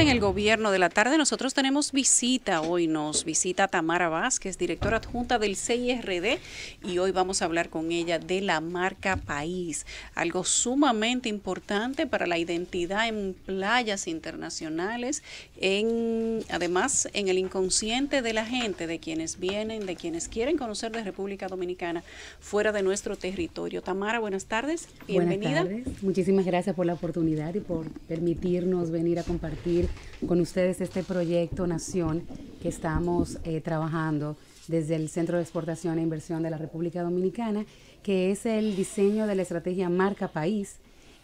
en el gobierno de la tarde, nosotros tenemos visita hoy. Nos visita Tamara Vázquez, directora adjunta del CIRD, y hoy vamos a hablar con ella de la marca país, algo sumamente importante para la identidad en playas internacionales, en además en el inconsciente de la gente, de quienes vienen, de quienes quieren conocer de República Dominicana fuera de nuestro territorio. Tamara, buenas tardes, bienvenida. Muchísimas gracias por la oportunidad y por permitirnos venir a compartir con ustedes este proyecto Nación que estamos eh, trabajando desde el Centro de Exportación e Inversión de la República Dominicana, que es el diseño de la estrategia Marca País,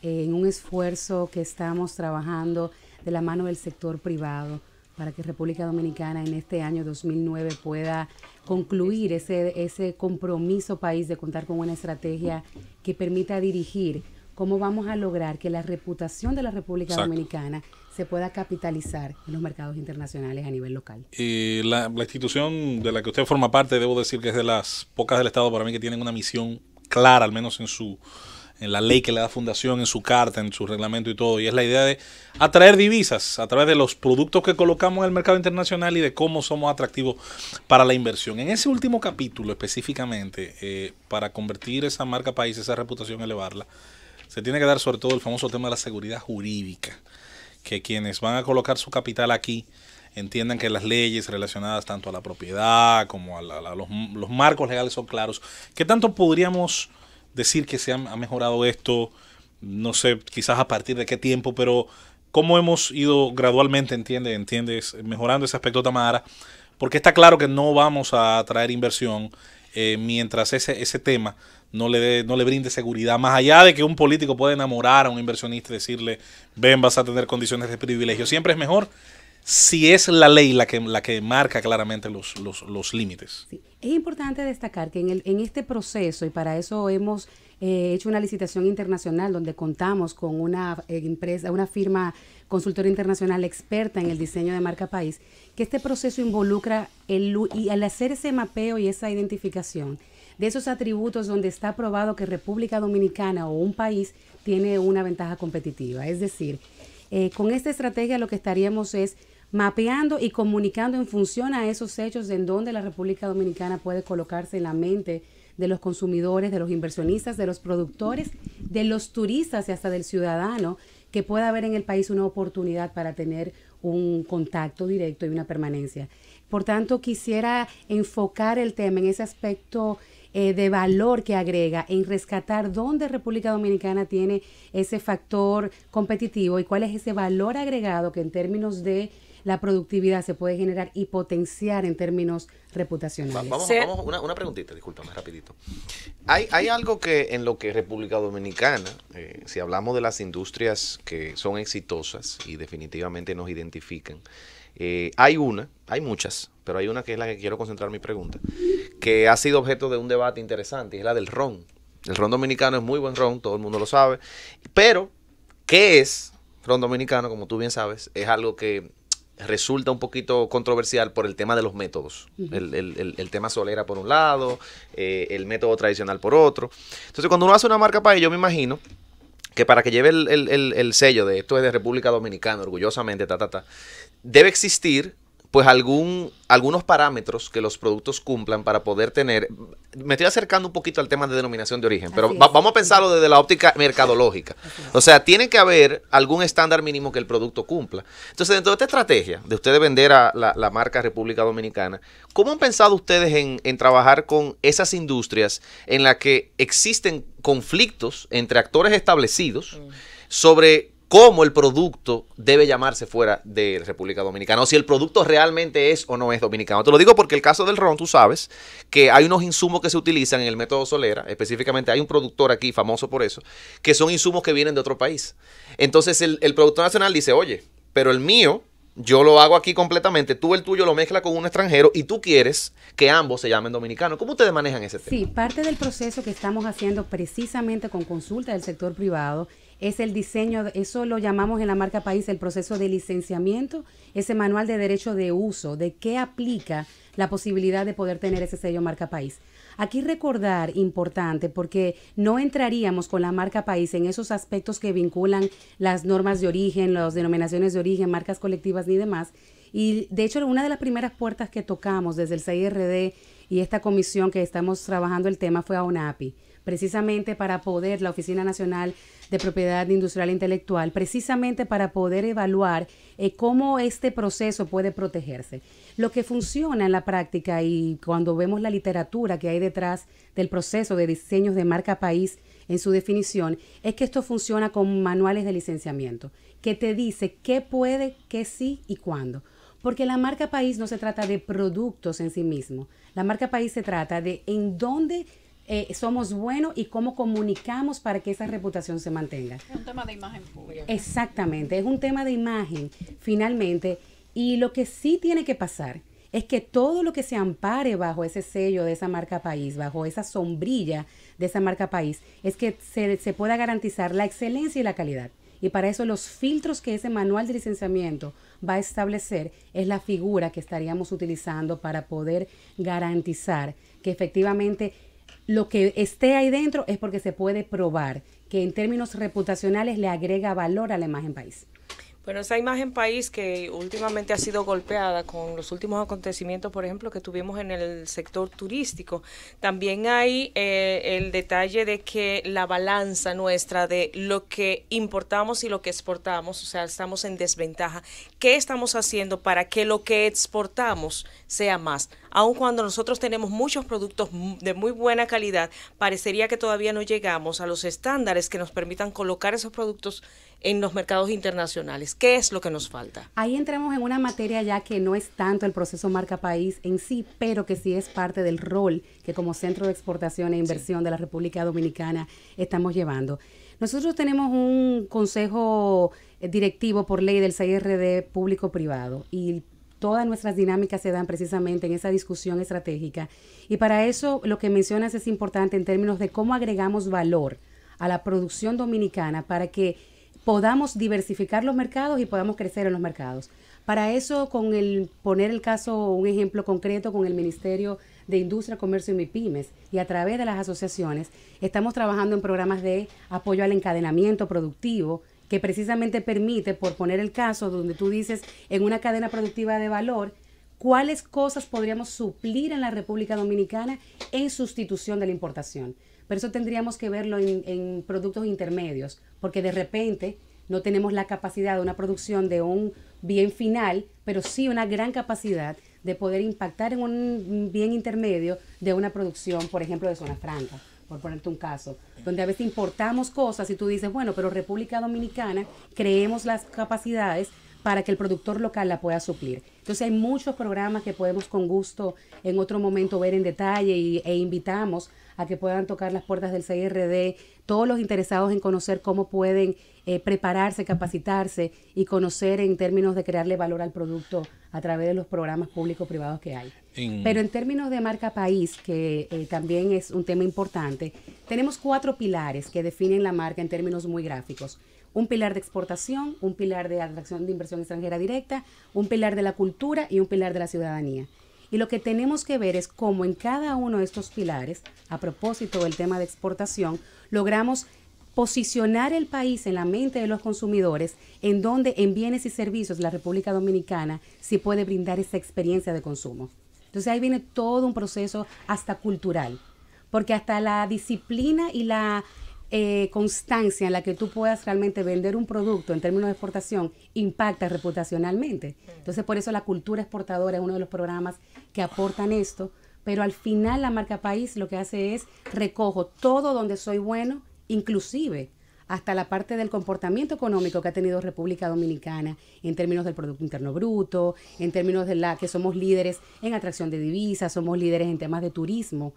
eh, en un esfuerzo que estamos trabajando de la mano del sector privado para que República Dominicana en este año 2009 pueda concluir ese, ese compromiso país de contar con una estrategia que permita dirigir cómo vamos a lograr que la reputación de la República Dominicana se pueda capitalizar en los mercados internacionales a nivel local. Y la, institución de la que usted forma parte, debo decir que es de las pocas del Estado para mí que tienen una misión clara, al menos en su en la ley que le da fundación, en su carta, en su reglamento y todo, y es la idea de atraer divisas a través de los productos que colocamos en el mercado internacional y de cómo somos atractivos para la inversión. En ese último capítulo específicamente, eh, para convertir esa marca país, esa reputación, elevarla, se tiene que dar sobre todo el famoso tema de la seguridad jurídica, que quienes van a colocar su capital aquí entiendan que las leyes relacionadas tanto a la propiedad como a, los, marcos legales son claros. ¿Qué tanto podríamos decir que se ha, mejorado esto? No sé, quizás a partir de qué tiempo, pero cómo hemos ido gradualmente, entiende, entiendes, mejorando ese aspecto, Tamara, porque está claro que no vamos a traer inversión eh, mientras ese, ese tema no le, no le brinde seguridad. Más allá de que un político pueda enamorar a un inversionista y decirle, ven, vas a tener condiciones de privilegio. Siempre es mejor si es la ley la que, la que marca claramente los, los, límites. Es importante destacar que en, el, en este proceso, y para eso hemos eh, hecho una licitación internacional donde contamos con una eh, empresa, una firma consultora internacional experta en el diseño de marca país, que este proceso involucra el, y al hacer ese mapeo y esa identificación, de esos atributos donde está probado que República Dominicana o un país tiene una ventaja competitiva. Es decir, eh, con esta estrategia lo que estaríamos es mapeando y comunicando en función a esos hechos en donde la República Dominicana puede colocarse en la mente de los consumidores, de los inversionistas, de los productores, de los turistas y hasta del ciudadano, que pueda haber en el país una oportunidad para tener un contacto directo y una permanencia. Por tanto, quisiera enfocar el tema en ese aspecto eh, de valor que agrega en rescatar dónde República Dominicana tiene ese factor competitivo y cuál es ese valor agregado que en términos de la productividad se puede generar y potenciar en términos reputacionales. vamos, vamos una, una, preguntita, discúlpame, rapidito. Hay, hay algo que en lo que República Dominicana, eh, si hablamos de las industrias que son exitosas y definitivamente nos identifican, eh, hay una, hay muchas, pero hay una que es la que quiero concentrar mi pregunta, que ha sido objeto de un debate interesante, es la del ron. El ron dominicano es muy buen ron, todo el mundo lo sabe, pero ¿qué es ron dominicano? Como tú bien sabes, es algo que resulta un poquito controversial por el tema de los métodos. el, tema solera por un lado, eh, el método tradicional por otro. Entonces, cuando uno hace una marca para yo me imagino que para que lleve el, el, el, sello de esto es de República Dominicana, orgullosamente, ta, ta, ta, debe existir pues algún, algunos parámetros que los productos cumplan para poder tener. Me estoy acercando un poquito al tema de denominación de origen, pero vamos a pensarlo desde la óptica mercadológica. O sea, tiene que haber algún estándar mínimo que el producto cumpla. Entonces, dentro de esta estrategia de ustedes vender a la, la marca República Dominicana, ¿cómo han pensado ustedes en, en trabajar con esas industrias en las que existen conflictos entre actores establecidos mm. sobre cómo el producto debe llamarse fuera de República Dominicana o si el producto realmente es o no es dominicano. Te lo digo porque el caso del ron, tú sabes que hay unos insumos que se utilizan en el método Solera, específicamente hay un productor aquí famoso por eso, que son insumos que vienen de otro país. Entonces el, productor nacional dice, oye, pero el mío yo lo hago aquí completamente, tú el tuyo lo mezclas con un extranjero y tú quieres que ambos se llamen dominicanos. ¿Cómo ustedes manejan ese tema? Sí, parte del proceso que estamos haciendo precisamente con consulta del sector privado es el diseño, eso lo llamamos en la marca país el proceso de licenciamiento, ese manual de derecho de uso, de qué aplica la posibilidad de poder tener ese sello marca país. Aquí recordar, importante, porque no entraríamos con la marca país en esos aspectos que vinculan las normas de origen, las denominaciones de origen, marcas colectivas ni demás. Y de hecho, una de las primeras puertas que tocamos desde el CIRD y esta comisión que estamos trabajando el tema fue a UNAPI precisamente para poder, la Oficina Nacional de Propiedad Industrial e Intelectual, precisamente para poder evaluar eh, cómo este proceso puede protegerse. Lo que funciona en la práctica y cuando vemos la literatura que hay detrás del proceso de diseños de marca país en su definición, es que esto funciona con manuales de licenciamiento, que te dice qué puede, qué sí y cuándo. Porque la marca país no se trata de productos en sí mismo. La marca país se trata de en dónde eh, somos buenos y cómo comunicamos para que esa mm. reputación se mantenga. Es un tema de imagen pública. Exactamente, es un tema de imagen, finalmente. Y lo que sí tiene que pasar es que todo lo que se ampare bajo ese sello de esa marca país, bajo esa sombrilla de esa marca país, es que se, se pueda garantizar la excelencia y la calidad. Y para eso los filtros que ese manual de licenciamiento va a establecer es la figura que estaríamos utilizando para poder garantizar que efectivamente lo que esté ahí dentro es porque se puede probar que en términos reputacionales le agrega valor a la imagen país. Bueno, esa imagen país que últimamente ha sido golpeada con los últimos acontecimientos, por ejemplo, que tuvimos en el sector turístico. También hay eh, el detalle de que la balanza nuestra de lo que importamos y lo que exportamos, o sea, estamos en desventaja. ¿Qué estamos haciendo para que lo que exportamos sea más? aun cuando nosotros tenemos muchos productos de muy buena calidad, parecería que todavía no llegamos a los estándares que nos permitan colocar esos productos en los mercados internacionales. ¿Qué es lo que nos falta? Ahí entramos en una materia ya que no es tanto el proceso marca país en sí, pero que sí es parte del rol que como centro de exportación e inversión de la República Dominicana estamos llevando. Nosotros tenemos un consejo eh, directivo por ley del CIRD público-privado y todas nuestras dinámicas se dan precisamente en esa discusión estratégica. Y para eso lo que mencionas es importante en términos de cómo agregamos valor a la producción dominicana para que podamos diversificar los mercados y podamos crecer en los mercados. Para eso, con el poner el caso, un ejemplo concreto con el Ministerio de Industria, Comercio y MIPIMES y a través de las asociaciones, estamos trabajando en programas de apoyo al encadenamiento productivo, que precisamente permite, por poner el caso donde tú dices en una cadena productiva de valor, cuáles cosas podríamos suplir en la República Dominicana en sustitución de la importación. Pero eso tendríamos que verlo en, en productos intermedios, porque de repente no tenemos la capacidad de una producción de un bien final, pero sí una gran capacidad de poder impactar en un bien intermedio de una producción, por ejemplo, de zona franca por ponerte un caso, donde a veces importamos cosas y tú dices, bueno, pero República Dominicana creemos las capacidades para que el productor local la pueda suplir. Entonces hay muchos programas que podemos con gusto en otro momento ver en detalle e invitamos a que puedan tocar las puertas del CIRD, todos los interesados en conocer cómo pueden eh, prepararse, capacitarse y conocer en términos de crearle valor al producto a través de los programas públicos privados que hay. Pero en términos de marca país, que eh, también es un tema importante, tenemos cuatro pilares que definen la marca en términos muy gráficos un pilar de exportación, un pilar de atracción de inversión extranjera directa, un pilar de la cultura y un pilar de la ciudadanía. Y lo que tenemos que ver es cómo en cada uno de estos pilares, a propósito del tema de exportación, logramos posicionar el país en la mente de los consumidores, en donde en bienes y servicios la República Dominicana se puede brindar esa experiencia de consumo. Entonces ahí viene todo un proceso hasta cultural, porque hasta la disciplina y la eh, constancia en la que tú puedas realmente vender un producto en términos de exportación impacta reputacionalmente. Entonces, por eso la cultura exportadora es uno de los programas que aportan esto, pero al final la marca país lo que hace es recojo todo donde soy bueno, inclusive hasta la parte del comportamiento económico que ha tenido República Dominicana en términos del Producto Interno Bruto, en términos de la que somos líderes en atracción de divisas, somos líderes en temas de turismo.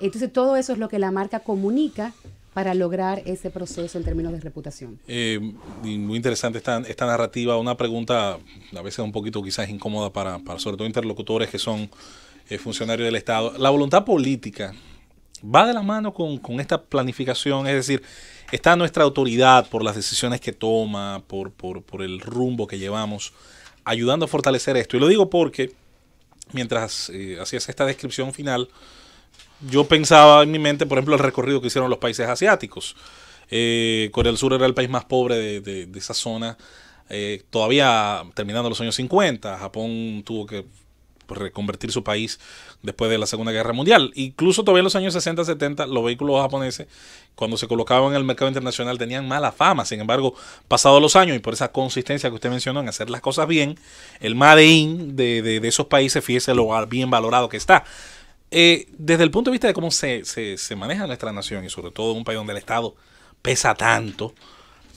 Entonces todo eso es lo que la marca comunica para lograr ese proceso en términos de reputación. Eh, muy interesante esta, narrativa, una pregunta a veces un poquito quizás incómoda para, sobre todo interlocutores que son eh, funcionarios del Estado. La voluntad política va de la mano con, esta planificación, es decir, está nuestra autoridad por las decisiones que toma, por, por, el rumbo que llevamos, ayudando a fortalecer esto. Y lo digo porque mientras eh, hacías esta descripción final, yo pensaba en mi mente, por ejemplo, el recorrido que hicieron los países asiáticos. Eh, Corea del Sur era el país más pobre de, de, esa zona, eh, todavía terminando los años 50. Japón tuvo que reconvertir su país después de la Segunda Guerra Mundial. Incluso todavía en los años 60, 70, los vehículos japoneses, cuando se colocaban en el mercado internacional, tenían mala fama. Sin embargo, pasados los años y por esa consistencia que usted mencionó en hacer las cosas bien, el Made in de, de esos países, fíjese lo bien valorado que está. Eh, desde el punto de vista de cómo se, se, se maneja nuestra nación y sobre todo en un país donde el Estado pesa tanto,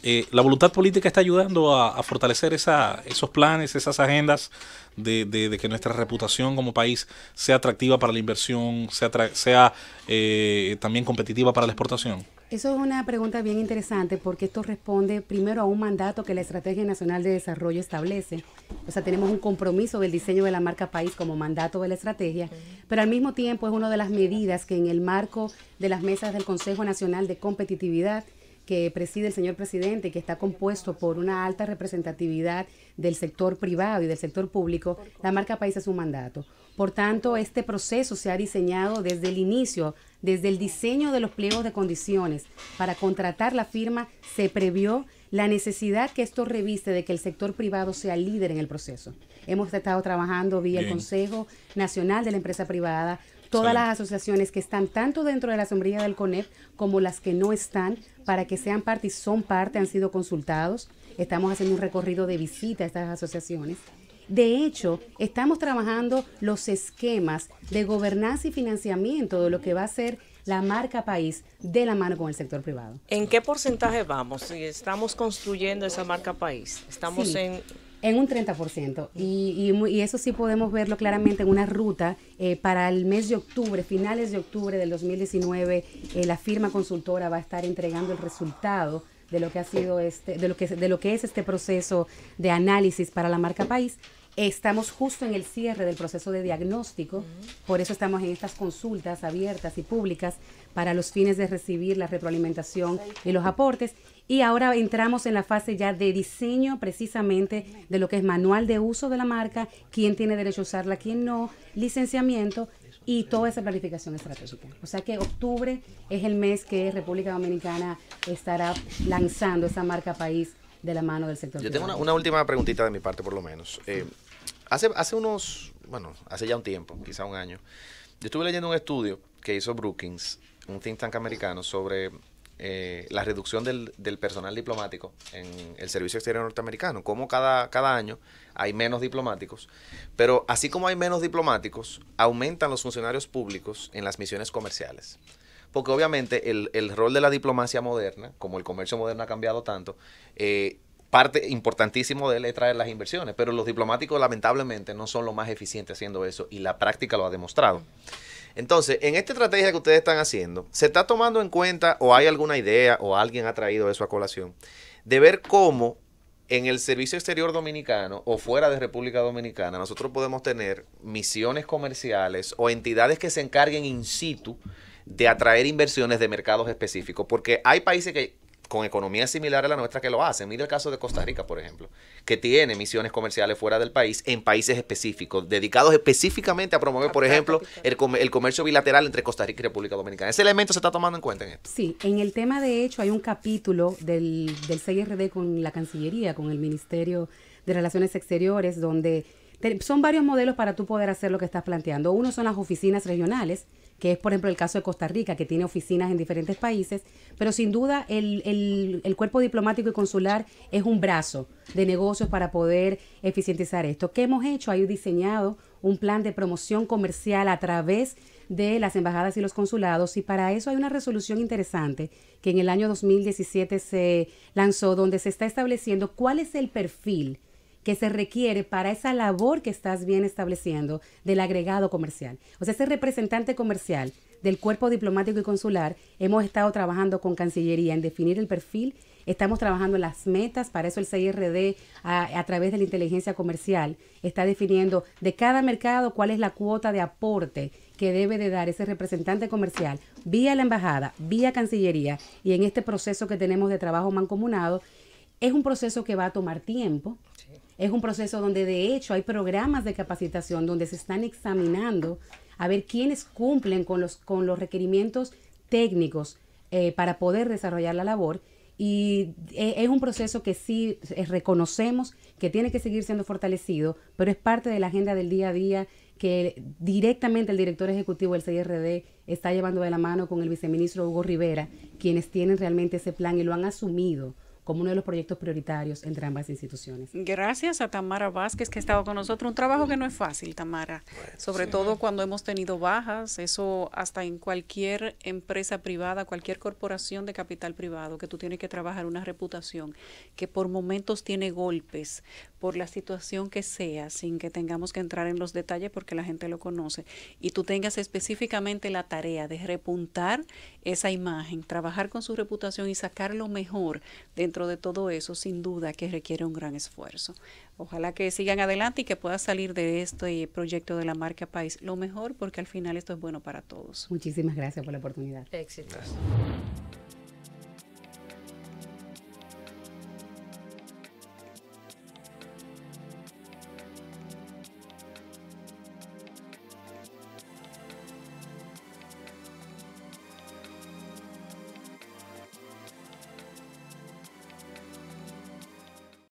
eh, la voluntad política está ayudando a, fortalecer esos planes, esas agendas de, que nuestra reputación como país sea atractiva para la inversión, sea, eh, también competitiva para la exportación? Eso es una pregunta bien interesante porque esto responde primero a un mandato que la Estrategia Nacional de Desarrollo establece. O sea, tenemos un compromiso del diseño de la marca país como mandato de la estrategia, pero al mismo tiempo es una de las medidas que en el marco de las mesas del Consejo Nacional de Competitividad que preside el señor presidente, que está compuesto por una alta representatividad del sector privado y del sector público, la marca país es un mandato. Por tanto, este proceso se ha diseñado desde el inicio, desde el diseño de los pliegos de condiciones para contratar la firma, se previó la necesidad que esto reviste de que el sector privado sea líder en el proceso. Hemos estado trabajando vía el Consejo Nacional de la Empresa Privada todas las asociaciones que están tanto dentro de la sombrilla del CONEP como las que no están, para que sean parte y son parte, han sido consultados. Estamos haciendo un recorrido de visita a estas asociaciones. De hecho, estamos trabajando los esquemas de gobernanza y financiamiento de lo que va a ser la marca país de la mano con el sector privado. ¿En qué porcentaje vamos? Si estamos construyendo esa marca país, estamos en en un 30%. Y, y, y, eso sí podemos verlo claramente en una ruta eh, para el mes de octubre, finales de octubre del 2019, eh, la firma consultora va a estar entregando el resultado de lo que ha sido este, de lo que, de lo que es este proceso de análisis para la marca país Estamos justo en el cierre del proceso de diagnóstico, por eso estamos en estas consultas abiertas y públicas para los fines de recibir la retroalimentación y los aportes. Y ahora entramos en la fase ya de diseño precisamente de lo que es manual de uso de la marca, quién tiene derecho a usarla, quién no, licenciamiento y toda esa planificación estratégica. O sea que octubre es el mes que República Dominicana estará lanzando esa marca país de la mano del sector. Yo tengo una, última preguntita de mi parte, por lo menos. Eh, Hace, hace unos, bueno, hace ya un tiempo, quizá un año, yo estuve leyendo un estudio que hizo Brookings, un think tank americano, sobre eh, la reducción del, personal diplomático en el Servicio Exterior Norteamericano, como cada, cada año hay menos diplomáticos, pero así como hay menos diplomáticos, aumentan los funcionarios públicos en las misiones comerciales porque obviamente el, el, rol de la diplomacia moderna, como el comercio moderno ha cambiado tanto, eh, parte importantísimo de él es traer las inversiones, pero los diplomáticos lamentablemente no son los más eficientes haciendo eso y la práctica lo ha demostrado. Entonces, en esta estrategia que ustedes están haciendo, ¿se está tomando en cuenta o hay alguna idea o alguien ha traído eso a colación de ver cómo en el servicio exterior dominicano o fuera de República Dominicana nosotros podemos tener misiones comerciales o entidades que se encarguen in situ de atraer inversiones de mercados específicos? Porque hay países que con economías similares a la nuestra que lo hacen. Mira el caso de Costa Rica, por ejemplo, que tiene misiones comerciales fuera del país, en países específicos, dedicados específicamente a promover, por ejemplo, el, comercio bilateral entre Costa Rica y República Dominicana. ¿Ese elemento se está tomando en cuenta en esto? Sí, en el tema de hecho hay un capítulo del, CIRD con la Cancillería, con el Ministerio de Relaciones Exteriores, donde son varios modelos para tú poder hacer lo que estás planteando. Uno son las oficinas regionales, que es por ejemplo el caso de Costa Rica, que tiene oficinas en diferentes países, pero sin duda el, cuerpo diplomático y consular es un brazo de negocios para poder eficientizar esto. ¿Qué hemos hecho? Hay diseñado un plan de promoción comercial a través de las embajadas y los consulados y para eso hay una resolución interesante que en el año 2017 se lanzó donde se está estableciendo cuál es el perfil que se requiere para esa labor que estás bien estableciendo del agregado comercial. O sea, ese representante comercial del cuerpo diplomático y consular, hemos estado trabajando con Cancillería en definir el perfil, estamos trabajando en las metas, para eso el CIRD a, a través de la inteligencia comercial está definiendo de cada mercado cuál es la cuota de aporte que debe de dar ese representante comercial vía la embajada, vía Cancillería y en este proceso que tenemos de trabajo mancomunado es un proceso que va a tomar tiempo. Es un proceso donde de hecho hay programas de capacitación donde se están examinando a ver quiénes cumplen con los, con los requerimientos técnicos eh, para poder desarrollar la labor. Y eh, es un proceso que sí eh, reconocemos que tiene que seguir siendo fortalecido, pero es parte de la agenda del día a día que directamente el director ejecutivo del CIRD está llevando de la mano con el viceministro Hugo Rivera, quienes tienen realmente ese plan y lo han asumido como uno de los proyectos prioritarios entre ambas instituciones. Gracias a Tamara Vázquez que ha estado con nosotros. Un trabajo que no es fácil, Tamara, sobre todo cuando hemos tenido bajas, eso hasta en cualquier empresa privada, cualquier corporación de capital privado, que tú tienes que trabajar una reputación que por momentos tiene golpes, por la situación que sea, sin que tengamos que entrar en los detalles porque la gente lo conoce, y tú tengas específicamente la tarea de repuntar esa imagen, trabajar con su reputación y sacar lo mejor dentro de todo eso, sin duda que requiere un gran esfuerzo. Ojalá que sigan adelante y que pueda salir de este proyecto de la marca País lo mejor, porque al final esto es bueno para todos. Muchísimas gracias por la oportunidad. Éxitos.